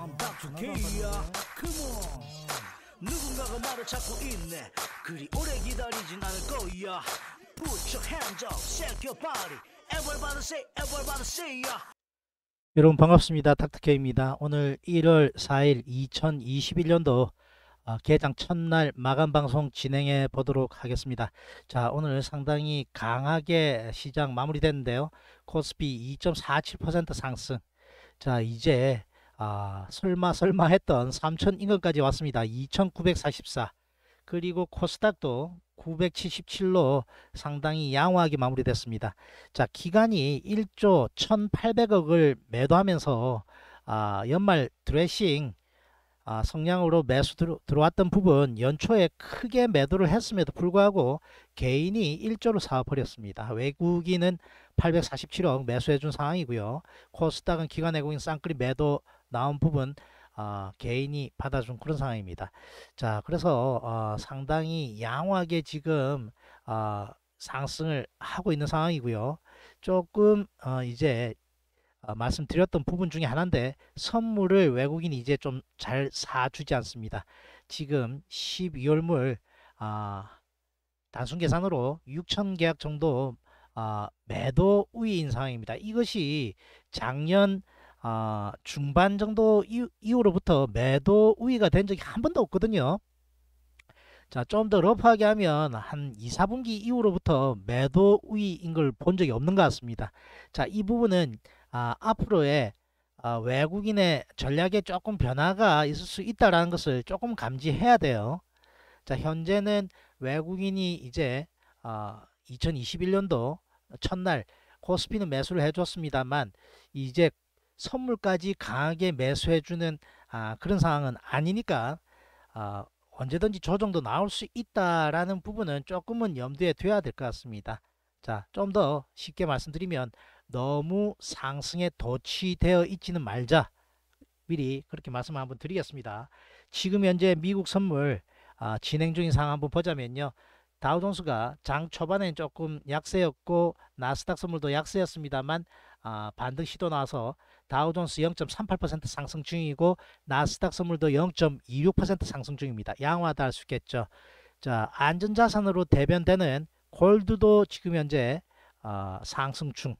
I'm back to K야 Come on 누군가가 나를 찾고 있네 그리 오래 기다리진 않을 거야 Put your hands up, shake your body Everybody say, everybody say ya 여러분 반갑습니다. 닥터케입니다. 오늘 1월 4일 2021년도 개장 첫날 마감 방송 진행해 보도록 하겠습니다. 자, 오늘 상당히 강하게 시장 마무리됐는데요. 코스피 2.47% 상승. 자, 이제 아 설마 설마 했던 3천 인근까지 왔습니다. 2944 그리고 코스닥도 977로 상당히 양호하게 마무리됐습니다. 자 기간이 1조 1800억을 매도하면서 아, 연말 드레싱 아, 성향으로 매수 들어, 들어왔던 부분 연초에 크게 매도를 했음에도 불구하고 개인이 1조로 사버렸습니다. 외국인은 847억 매수해준 상황이고요. 코스닥은 기관외국인 쌍끌이 매도 나온 부분 어, 개인이 받아준 그런 상황입니다. 자, 그래서 어, 상당히 양호하게 지금 어, 상승을 하고 있는 상황이고요. 조금 어, 이제 어, 말씀드렸던 부분 중에 하나인데 선물을 외국인이 이제 좀 잘 사주지 않습니다. 지금 12월물 아, 단순 계산으로 6천 계약 정도 아, 매도 우위인 상황입니다. 이것이 작년 아, 중반 정도 이후, 로부터 매도 우위가 된 적이 한 번도 없거든요. 자, 좀 더 러프하게 하면 한 2, 4분기 이후로부터 매도 우위인 걸 본 적이 없는 것 같습니다. 자, 이 부분은 아, 앞으로의 아, 외국인의 전략에 조금 변화가 있을 수 있다라는 것을 조금 감지해야 돼요. 자, 현재는 외국인이 이제 아, 2021년도 첫날 코스피는 매수를 해줬습니다만 이제 선물까지 강하게 매수해주는 아, 그런 상황은 아니니까 아, 언제든지 조정도 나올 수 있다라는 부분은 조금은 염두에 둬야 될 것 같습니다. 자, 좀 더 쉽게 말씀드리면 너무 상승에 도취되어 있지는 말자. 미리 그렇게 말씀 한번 드리겠습니다. 지금 현재 미국 선물 아, 진행 중인 상황 한번 보자면요. 다우존스가 장 초반엔 조금 약세였고 나스닥 선물도 약세였습니다만 아, 반등 시도 나서 와 다우존스 0.38% 상승 중이고 나스닥 선물도 0.26% 상승 중입니다. 양호하다 할 수 있겠죠. 자 안전자산으로 대변되는 골드도 지금 현재 어, 상승 중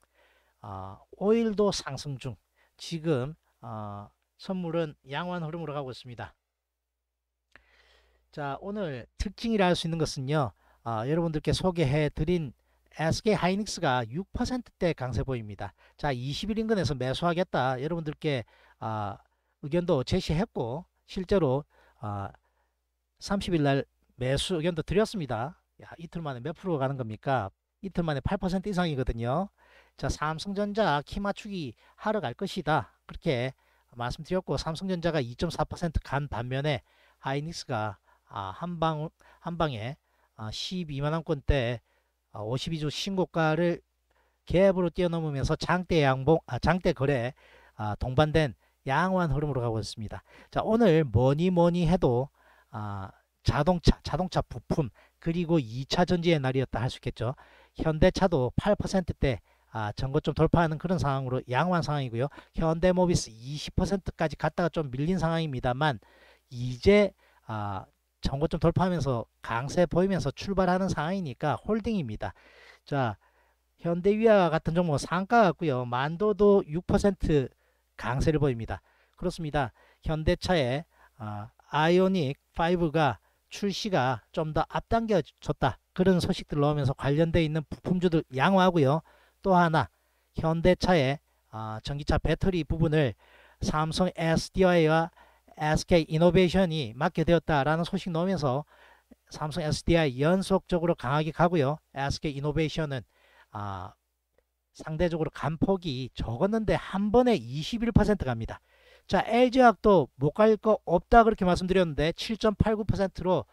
어, 오일도 상승 중 지금 어, 선물은 양호한 흐름으로 가고 있습니다. 자 오늘 특징이라 할 수 있는 것은요. 어, 여러분들께 소개해 드린 SK 하이닉스가 6%대 강세 보입니다. 자, 2 1 인근에서 매수하겠다. 여러분들께 아, 의견도 제시했고 실제로 아, 30일 날 매수 의견도 드렸습니다. 야, 이틀 만에 몇 프로 가는 겁니까? 이틀 만에 8% 이상이거든요. 자, 삼성전자 키 맞추기 하러 갈 것이다. 그렇게 말씀드렸고 삼성전자가 2.4%간 반면에 하이닉스가 아, 한 방, 한 방에 아, 12만 원권대 52주 아, 신고가를 개업으로 뛰어넘으면서 장대 양봉 아, 장대 거래 아, 동반된 양호한 흐름으로 가고 있습니다. 자 오늘 뭐니 뭐니 해도 아, 자동차 자동차 부품 그리고 2차 전지의 날이었다 할 수 있겠죠. 현대차도 8%대 아, 전고 좀 돌파하는 그런 상황으로 양호한 상황이고요. 현대모비스 20%까지 갔다가 좀 밀린 상황입니다만 이제 아, 전고점 돌파하면서 강세 보이면서 출발하는 상황이니까 홀딩입니다. 자, 현대위아와 같은 종목 상가 같고요. 만도도 6% 강세를 보입니다. 그렇습니다. 현대차의 어, 아, 아이오닉 5가 출시가 좀 더 앞당겨졌다. 그런 소식들 나오면서 관련되어 있는 부품주들 양호하고요. 또 하나 현대차의 어, 아, 전기차 배터리 부분을 삼성 SDI와 SK 이노베이션이 맡게 되었다라는 소식 넣으면서 삼성 SDI 연속적으로 강하게 가고요. SK 이노베이션은 아, 상대적으로 간폭이 적었는데 한 번에 21% 갑니다. 자, LG화학도 못 갈 거 없다 그렇게 말씀드렸는데 7.89%로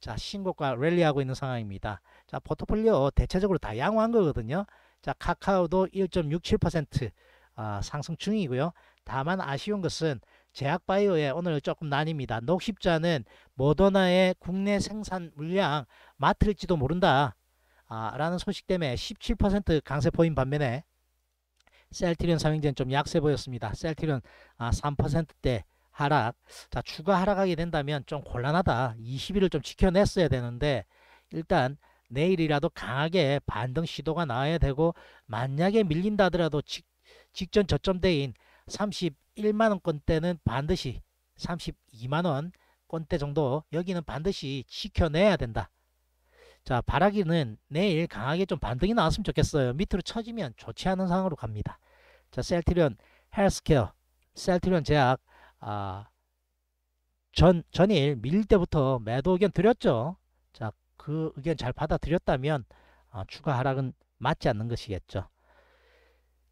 자, 신고가 랠리하고 있는 상황입니다. 자, 포트폴리오 대체적으로 다 양호한 거거든요. 자, 카카오도 1.67% 아, 상승 중이고요. 다만 아쉬운 것은 제약바이오에 오늘 조금 나뉩니다. 녹십자는 모더나의 국내 생산 물량 맡을지도 모른다. 아, 라는 소식 때문에 17% 강세 포인 반면에 셀트리온 삼형제는 좀 약세 보였습니다. 셀트리온 아, 3%대 하락. 자, 추가 하락하게 된다면 좀 곤란하다. 20일을 좀 지켜냈어야 되는데 일단 내일이라도 강하게 반등 시도가 나와야 되고 만약에 밀린다 더라도 직, 전 저점대인 1만원권대는 반드시 32만원 권대 정도 여기는 반드시 지켜내야 된다. 자 바라기는 내일 강하게 좀 반등이 나왔으면 좋겠어요. 밑으로 처지면 좋지 않은 상황으로 갑니다. 자 셀트리온 헬스케어 셀트리온 제약 아, 전, 전일 밀 때부터 매도 의견 드렸죠. 자그 의견 잘 받아들였다면 아, 추가 하락은 맞지 않는 것이겠죠.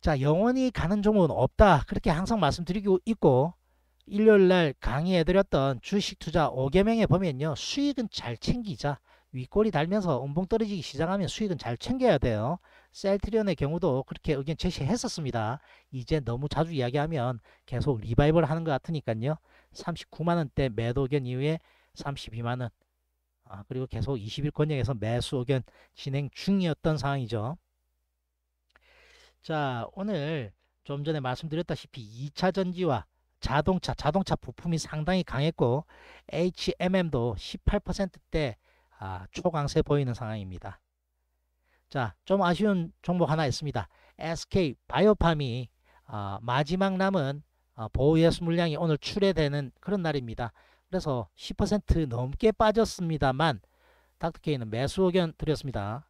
자 영원히 가는 종은 없다 그렇게 항상 말씀드리고 있고 일요일날 강의해드렸던 주식투자 5개명에 보면요 수익은 잘 챙기자 윗골이 달면서 운봉 떨어지기 시작하면 수익은 잘 챙겨야 돼요 셀트리온의 경우도 그렇게 의견 제시했었습니다 이제 너무 자주 이야기하면 계속 리바이벌 하는 것 같으니까요 39만원대 매도 의견 이후에 32만원 아, 그리고 계속 20일 권역에서 매수 의견 진행 중이었던 상황이죠 자, 오늘 좀 전에 말씀드렸다시피 2차 전지와 자동차, 자동차 부품이 상당히 강했고 HMM도 18%대 아, 초강세 보이는 상황입니다. 자, 좀 아쉬운 종목 하나 있습니다. SK 바이오팜이 아, 마지막 남은 아, 어, 보호 예수 물량이 오늘 출회되는 그런 날입니다. 그래서 10% 넘게 빠졌습니다만 닥터케이는 매수 의견 드렸습니다.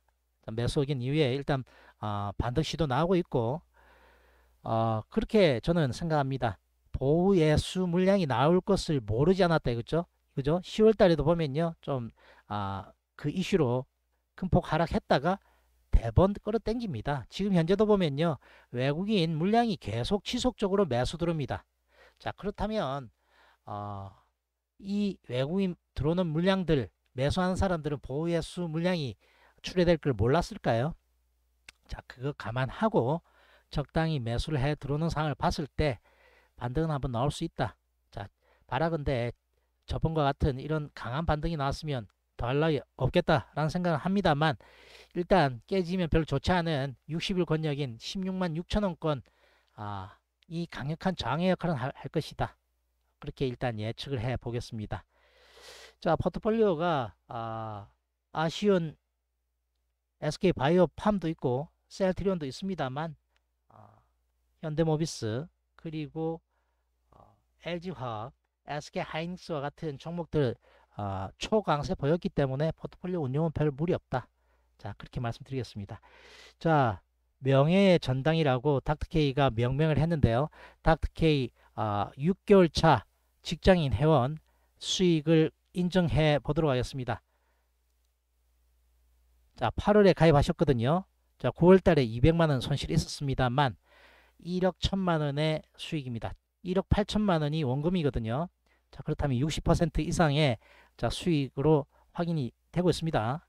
매수 의견 이후에 일단 어, 아, 반드 시도 나오고 있고 어, 그렇게 저는 생각합니다. 보우 예수 물량이 나올 것을 모르지 않았다 이죠 그죠? 10월 달에도 보면요. 좀 아, 그 이슈로 큰 폭 하락했다가 대번 끌어당깁니다. 지금 현재도 보면요. 외국인 물량이 계속 지속적으로 매수 들어옵니다. 자, 그렇다면 어, 이 외국인 들어오는 물량들 매수하는 사람들은 보호 예수 물량이 출해될 걸 몰랐을까요? 자, 그거 감안하고 적당히 매수를 해 들어오는 상황을 봤을 때 반등은 한번 나올 수 있다. 자, 바라건데 저번과 같은 이런 강한 반등이 나왔으면 더할 나위 없겠다라는 생각을 합니다만 일단 깨지면 별로 좋지 않은 60일 권역인 16만 6천원권 아, 이 강력한 장애 역할은 할, 할 것이다. 그렇게 일단 예측을 해 보겠습니다. 자, 포트폴리오가 아, 아쉬운 SK 바이오 팜도 있고 셀트리온도 있습니다만 어, 현대모비스 그리고 LG화학, 어, SK하이닉스와 같은 종목들 어, 초강세 보였기 때문에 포트폴리오 운용은 별 무리 없다. 자 그렇게 말씀드리겠습니다. 자 명예의 전당이라고 닥터케이가 명명을 했는데요. 닥터케이 6개월 차 직장인 회원 수익을 인정해 보도록 하겠습니다. 자 8월에 가입하셨거든요. 자, 9월 달에 200만 원 손실이 있었습니다만 1억 1천만 원의 수익입니다. 1억 8천만 원이 원금이거든요. 자, 그렇다면 60% 이상의 자, 수익으로 확인이 되고 있습니다.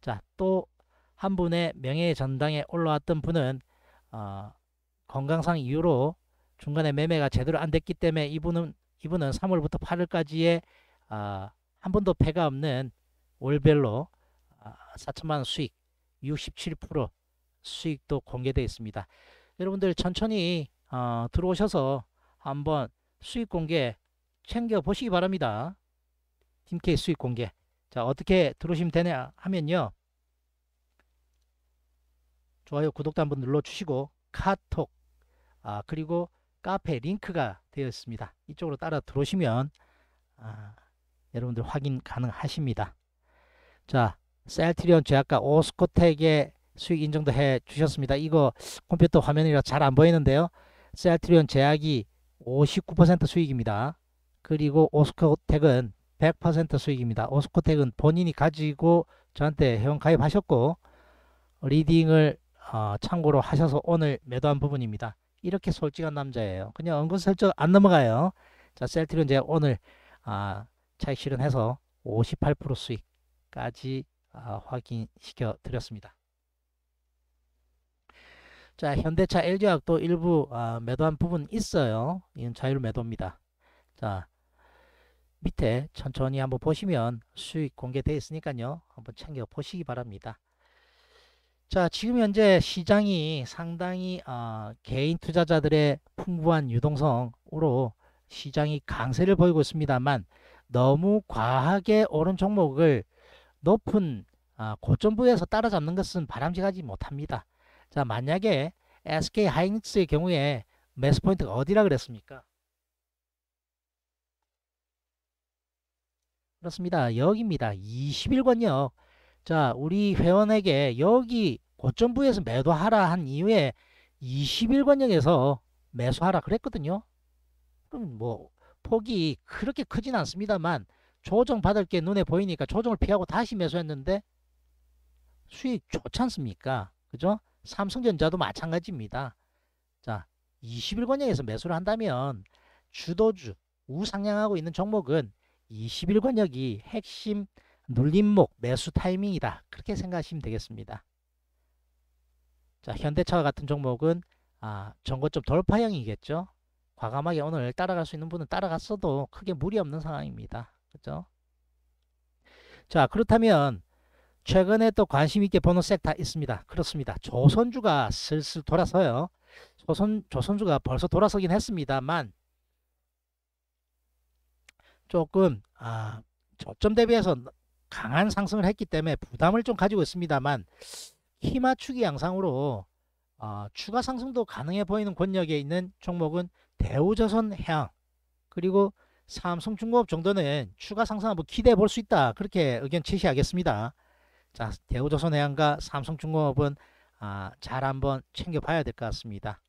자, 또 한 분의 명예 전당에 올라왔던 분은 어, 건강상 이유로 중간에 매매가 제대로 안 됐기 때문에 이분은 이분은 3월부터 8월까지의 어, 아, 한 번도 패가 없는 월별로 4천만 아, 원 수익 67% 수익도 공개되어 있습니다. 여러분들 천천히 어, 들어오셔서 한번 수익 공개 챙겨 보시기 바랍니다. 팀케 수익 공개. 자, 어떻게 들어오시면 되냐 하면요. 좋아요, 구독도 한번 눌러주시고 카톡, 아, 그리고 카페 링크가 되어 있습니다. 이쪽으로 따라 들어오시면 아, 여러분들 확인 가능하십니다. 자, 셀트리온 제약가 오스코텍의 수익 인정도 해 주셨습니다. 이거 컴퓨터 화면이라 잘 안 보이는데요. 셀트리온 제약이 59% 수익입니다. 그리고 오스코텍은 100% 수익입니다. 오스코텍은 본인이 가지고 저한테 회원 가입하셨고 리딩을 어, 참고로 하셔서 오늘 매도한 부분입니다. 이렇게 솔직한 남자예요. 그냥 은근슬쩍 안 넘어가요. 자, 셀트리온 제약 오늘 아, 차익 실현해서 58% 수익까지 아, 확인시켜 드렸습니다. 자 현대차 LG화학도 일부 아, 매도한 부분 있어요. 이건 자율 매도입니다. 자 밑에 천천히 한번 보시면 수익 공개되어 있으니까요. 한번 챙겨 보시기 바랍니다. 자 지금 현재 시장이 상당히 어, 개인 투자자들의 풍부한 유동성으로 시장이 강세를 보이고 있습니다만 너무 과하게 오른 종목을 높은 아, 고점부에서 따라잡는 것은 바람직하지 못합니다. 자 만약에 SK 하이닉스의 경우에 매수 포인트가 어디라 그랬습니까? 그렇습니다. 여기입니다. 21권역. 자, 우리 회원에게 여기 고점부에서 매도하라 한 이후에 21권역에서 매수하라 그랬거든요. 그럼 뭐 폭이 그렇게 크진 않습니다만 조정 받을 게 눈에 보이니까 조정을 피하고 다시 매수했는데 수익 좋지 않습니까? 그죠? 삼성전자도 마찬가지입니다. 자, 21권역에서 매수를 한다면 주도주 우상향하고 있는 종목은 21권역이 핵심 눌림목 매수 타이밍이다. 그렇게 생각하시면 되겠습니다. 자, 현대차와 같은 종목은 아, 전고점 돌파형이겠죠. 과감하게 오늘 따라갈 수 있는 분은 따라갔어도 크게 무리 없는 상황입니다. 그죠? 자, 그렇다면 최근에 또 관심 있게 보는 섹터 있습니다. 그렇습니다. 조선주가 슬슬 돌아서요. 조선 조선주가 벌써 돌아서긴 했습니다만 조금 아, 저점 대비해서 강한 상승을 했기 때문에 부담을 좀 가지고 있습니다만 키마추기 양상으로 어, 추가 상승도 가능해 보이는 권역에 있는 종목은 대우조선 해양 그리고 삼성중공업 정도는 추가 상승 한번 기대해 볼 수 있다. 그렇게 의견 제시하겠습니다. 자, 대우조선해양과 삼성중공업은 아, 잘 한번 챙겨봐야 될 것 같습니다.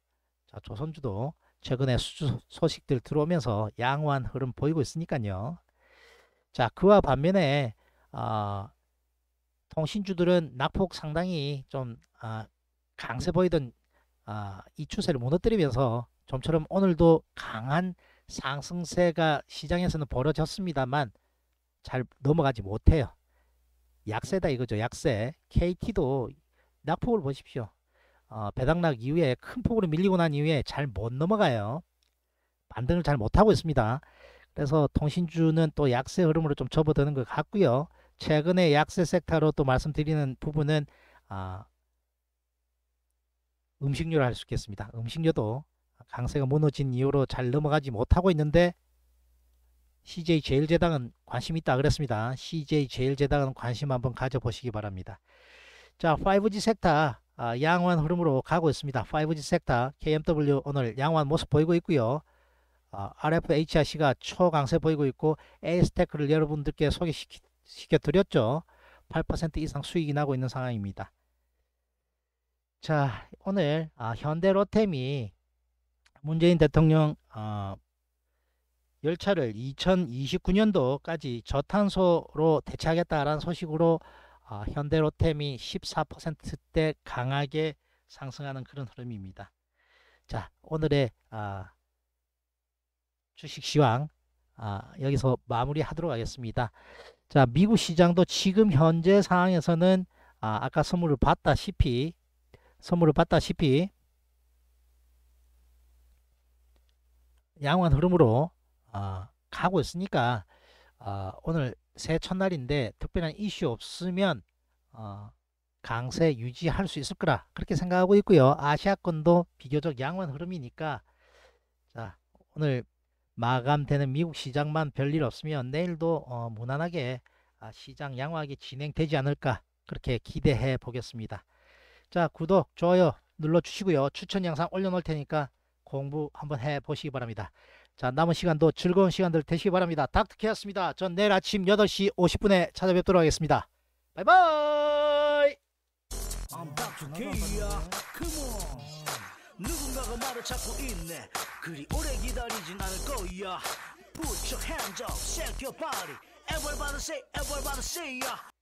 자, 조선주도 최근에 수주 소식들 들어오면서 양호한 흐름 보이고 있으니까요. 자, 그와 반면에 어, 통신주들은 낙폭 상당히 좀 어, 강세 보이던 어, 이 추세를 무너뜨리면서 좀처럼 오늘도 강한 상승세가 시장에서는 벌어졌습니다만 잘 넘어가지 못해요. 약세다 이거죠. 약세. KT도 낙폭을 보십시오. 어, 배당락 이후에 큰 폭으로 밀리고 난 이후에 잘 못 넘어가요. 반등을 잘 못하고 있습니다. 그래서 통신주는 또 약세 흐름으로 좀 접어드는 것 같고요. 최근에 약세 섹터로 또 말씀드리는 부분은 아, 음식료를 할 수 있겠습니다. 음식료도 강세가 무너진 이후로 잘 넘어가지 못하고 있는데 CJ 제일제당은 관심 있다 그랬습니다. CJ 제일제당은 관심 한번 가져보시기 바랍니다. 자 5G 섹터 아, 양호한 흐름으로 가고 있습니다. 5G 섹터 KMW 오늘 양호한 모습 보이고 있고요. 아, RFHRC가 초강세 보이고 있고 a 스테크를 여러분들께 소개시켜드렸죠. 8% 이상 수익이 나고 있는 상황입니다. 자 오늘 아, 현대로템이 문재인 대통령 어, 열차를 2029년도까지 저탄소로 대체하겠다라는 소식으로 어, 현대로템이 14%대 강하게 상승하는 그런 흐름입니다. 자 오늘의 어, 주식시황 어, 여기서 마무리하도록 하겠습니다. 자 미국 시장도 지금 현재 상황에서는 아, 아까 선물을 봤다시피 선물을 봤다시피 양호한 흐름으로 어, 가고 있으니까 어, 오늘 새 첫날인데 특별한 이슈 없으면 어, 강세 유지할 수 있을 거라 그렇게 생각하고 있고요. 아시아권도 비교적 양호한 흐름이니까 자 오늘 마감되는 미국 시장만 별일 없으면 내일도 어, 무난하게 아, 시장 양호하게 진행되지 않을까 그렇게 기대해 보겠습니다. 자 구독 좋아요 눌러주시고요. 추천 영상 올려놓을 테니까 공부 한번 해 보시기 바랍니다. 자, 남은 시간도 즐거운 시간들 되시기 바랍니다. 닥터케였습니다. 전 내일 아침 8시 50분에 찾아뵙도록 하겠습니다. 바이바이! 누군가가 말을 찾고 있네 그리 오래 기다리진 않을 거야 Put your hands up, shake your body Everybody say, everybody say yeah